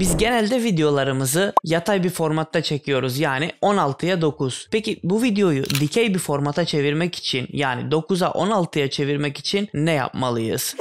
Biz genelde videolarımızı yatay bir formatta çekiyoruz yani 16'ya 9. Peki bu videoyu dikey bir formata çevirmek için yani 9'a 16'ya çevirmek için ne yapmalıyız?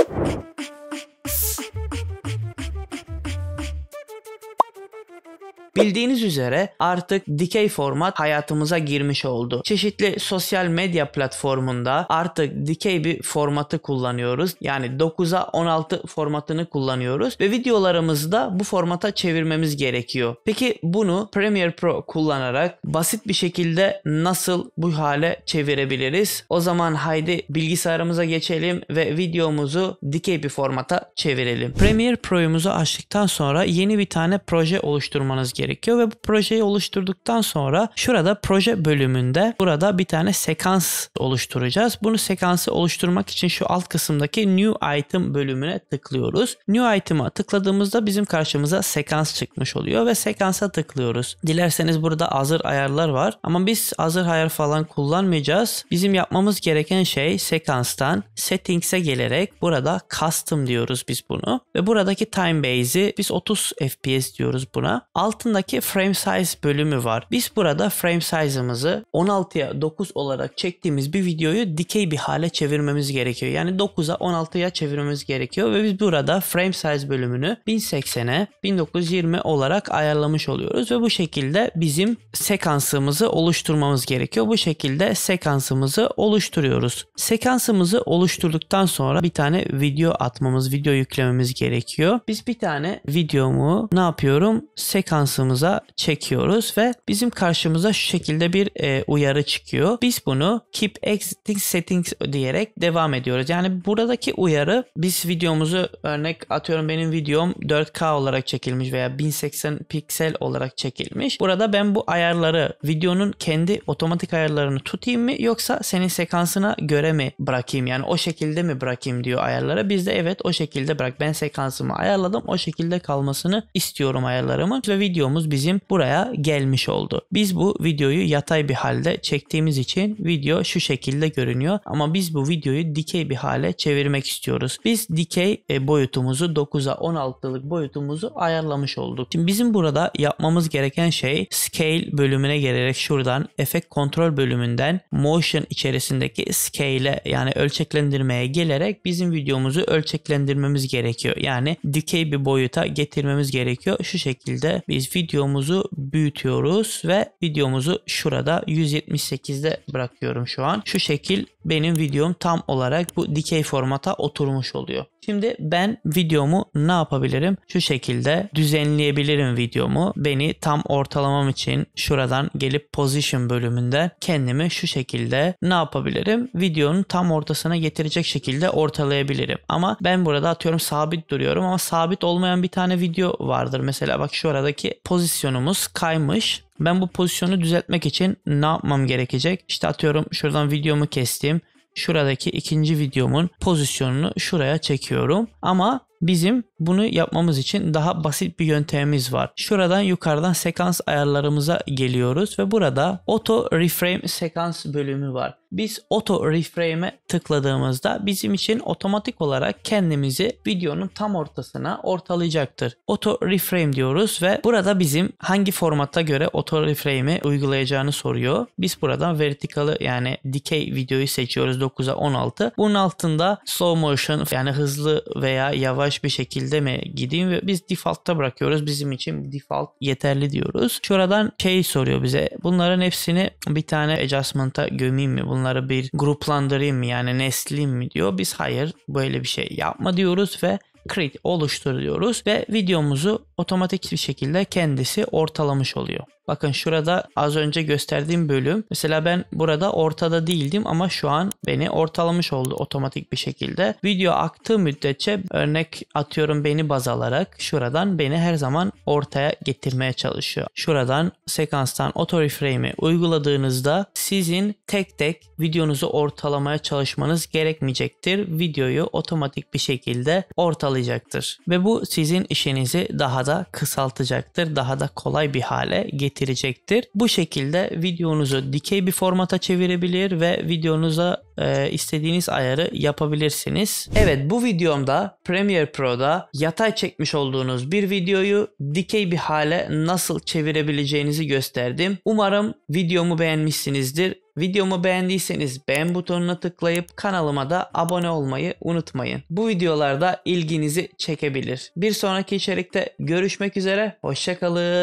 Bildiğiniz üzere artık dikey format hayatımıza girmiş oldu. Çeşitli sosyal medya platformunda artık dikey bir formatı kullanıyoruz. Yani 9'a 16 formatını kullanıyoruz ve videolarımızı da bu formata çevirmemiz gerekiyor. Peki bunu Premiere Pro kullanarak basit bir şekilde nasıl bu hale çevirebiliriz? O zaman haydi bilgisayarımıza geçelim ve videomuzu dikey bir formata çevirelim. Premiere Pro'yumuzu açtıktan sonra yeni bir tane proje oluşturmanız gerekiyor gerekiyor ve bu projeyi oluşturduktan sonra şurada proje bölümünde burada bir tane sekans oluşturacağız. Bunu sekansı oluşturmak için şu alt kısımdaki new item bölümüne tıklıyoruz. New item'a tıkladığımızda bizim karşımıza sekans çıkmış oluyor ve sekansa tıklıyoruz. Dilerseniz burada hazır ayarlar var ama biz hazır ayar falan kullanmayacağız. Bizim yapmamız gereken şey sekanstan settings'e gelerek burada custom diyoruz biz bunu ve buradaki time base'i biz 30 FPS diyoruz buna. Altındaki sonraki frame size bölümü var. Biz burada frame size'ımızı 16'ya 9 olarak çektiğimiz bir videoyu dikey bir hale çevirmemiz gerekiyor. Yani 9'a 16'ya çevirmemiz gerekiyor ve biz burada frame size bölümünü 1080'e 1920 olarak ayarlamış oluyoruz ve bu şekilde bizim sekansımızı oluşturmamız gerekiyor. Bu şekilde sekansımızı oluşturuyoruz. Sekansımızı oluşturduktan sonra bir tane video atmamız, video yüklememiz gerekiyor. Biz bir tane videomu ne yapıyorum? Sekansımı ekranımıza çekiyoruz ve bizim karşımıza şu şekilde bir e, uyarı çıkıyor. Biz bunu keep exiting settings diyerek devam ediyoruz. Yani buradaki uyarı biz videomuzu örnek atıyorum benim videom 4K olarak çekilmiş veya 1080 piksel olarak çekilmiş. Burada ben bu ayarları videonun kendi otomatik ayarlarını tutayım mı yoksa senin sekansına göre mi bırakayım? Yani o şekilde mi bırakayım diyor ayarlara. Biz de evet o şekilde bırak. Ben sekansımı ayarladım. O şekilde kalmasını istiyorum ayarlarımı ve videomu videomuz bizim buraya gelmiş oldu. Biz bu videoyu yatay bir halde çektiğimiz için video şu şekilde görünüyor ama biz bu videoyu dikey bir hale çevirmek istiyoruz. Biz dikey e, boyutumuzu 9'a 16'lık boyutumuzu ayarlamış olduk. Şimdi bizim burada yapmamız gereken şey scale bölümüne gelerek şuradan efekt kontrol bölümünden motion içerisindeki scale'e yani ölçeklendirmeye gelerek bizim videomuzu ölçeklendirmemiz gerekiyor. Yani dikey bir boyuta getirmemiz gerekiyor. Şu şekilde biz video videomuzu büyütüyoruz ve videomuzu şurada 178'de bırakıyorum şu an. Şu şekil benim videom tam olarak bu dikey formata oturmuş oluyor. Şimdi ben videomu ne yapabilirim? Şu şekilde düzenleyebilirim videomu. Beni tam ortalamam için şuradan gelip position bölümünde kendimi şu şekilde ne yapabilirim? Videonun tam ortasına getirecek şekilde ortalayabilirim. Ama ben burada atıyorum sabit duruyorum ama sabit olmayan bir tane video vardır. Mesela bak şuradaki. position pozisyonumuz kaymış. Ben bu pozisyonu düzeltmek için ne yapmam gerekecek? İşte atıyorum şuradan videomu kestim. Şuradaki ikinci videomun pozisyonunu şuraya çekiyorum. Ama Bizim bunu yapmamız için daha basit bir yöntemimiz var. Şuradan yukarıdan sekans ayarlarımıza geliyoruz ve burada auto reframe sekans bölümü var. Biz auto reframe'e tıkladığımızda bizim için otomatik olarak kendimizi videonun tam ortasına ortalayacaktır. Auto reframe diyoruz ve burada bizim hangi formatta göre auto reframe'i uygulayacağını soruyor. Biz buradan vertikalı yani dikey videoyu seçiyoruz 9'a 16. Bunun altında slow motion yani hızlı veya yavaş apayiş bir şekilde mi gideyim ve biz default'ta bırakıyoruz. Bizim için default yeterli diyoruz. Şuradan şey soruyor bize. Bunların hepsini bir tane adjustment'a gömeyim mi? Bunları bir gruplandırayım mı? Yani nesleyeyim mi diyor. Biz hayır böyle bir şey yapma diyoruz ve create oluşturuyoruz ve videomuzu otomatik bir şekilde kendisi ortalamış oluyor. Bakın şurada az önce gösterdiğim bölüm. Mesela ben burada ortada değildim ama şu an beni ortalamış oldu otomatik bir şekilde. Video aktığı müddetçe örnek atıyorum beni baz alarak şuradan beni her zaman ortaya getirmeye çalışıyor. Şuradan sekanstan auto reframe'i uyguladığınızda sizin tek tek videonuzu ortalamaya çalışmanız gerekmeyecektir. Videoyu otomatik bir şekilde ortalayacaktır. Ve bu sizin işinizi daha da kısaltacaktır. Daha da kolay bir hale getirecektir gerektirecektir. Bu şekilde videonuzu dikey bir formata çevirebilir ve videonuza e, istediğiniz ayarı yapabilirsiniz. Evet bu videomda Premiere Pro'da yatay çekmiş olduğunuz bir videoyu dikey bir hale nasıl çevirebileceğinizi gösterdim. Umarım videomu beğenmişsinizdir. Videomu beğendiyseniz beğen butonuna tıklayıp kanalıma da abone olmayı unutmayın. Bu videolarda ilginizi çekebilir. Bir sonraki içerikte görüşmek üzere, hoşçakalın.